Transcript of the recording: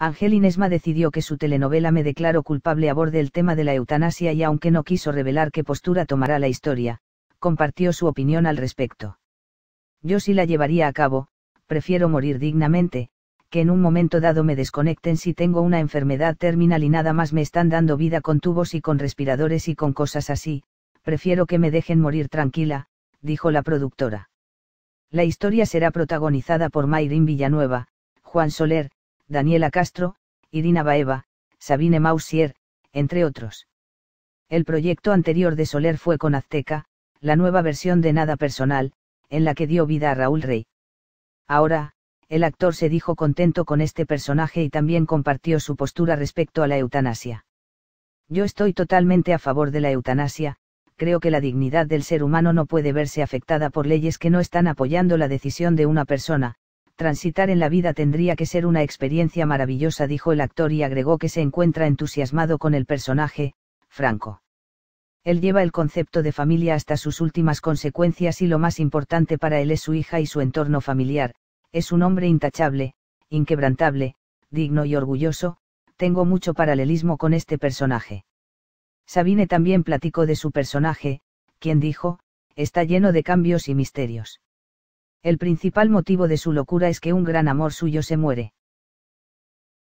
Ángel Inesma decidió que su telenovela Me declaro culpable aborde el tema de la eutanasia y aunque no quiso revelar qué postura tomará la historia, compartió su opinión al respecto. Yo sí la llevaría a cabo, prefiero morir dignamente, que en un momento dado me desconecten si tengo una enfermedad terminal y nada más me están dando vida con tubos y con respiradores y con cosas así, prefiero que me dejen morir tranquila, dijo la productora. La historia será protagonizada por Mayrin Villanueva, Juan Soler, Daniela Castro, Irina Baeva, Sabine Mausier, entre otros. El proyecto anterior de Soler fue con Azteca, la nueva versión de Nada Personal, en la que dio vida a Raúl Rey. Ahora, el actor se dijo contento con este personaje y también compartió su postura respecto a la eutanasia. Yo estoy totalmente a favor de la eutanasia, creo que la dignidad del ser humano no puede verse afectada por leyes que no están apoyando la decisión de una persona, Transitar en la vida tendría que ser una experiencia maravillosa, dijo el actor y agregó que se encuentra entusiasmado con el personaje, Franco. Él lleva el concepto de familia hasta sus últimas consecuencias y lo más importante para él es su hija y su entorno familiar, es un hombre intachable, inquebrantable, digno y orgulloso, tengo mucho paralelismo con este personaje. Sabine también platicó de su personaje, quien dijo, está lleno de cambios y misterios. El principal motivo de su locura es que un gran amor suyo se muere.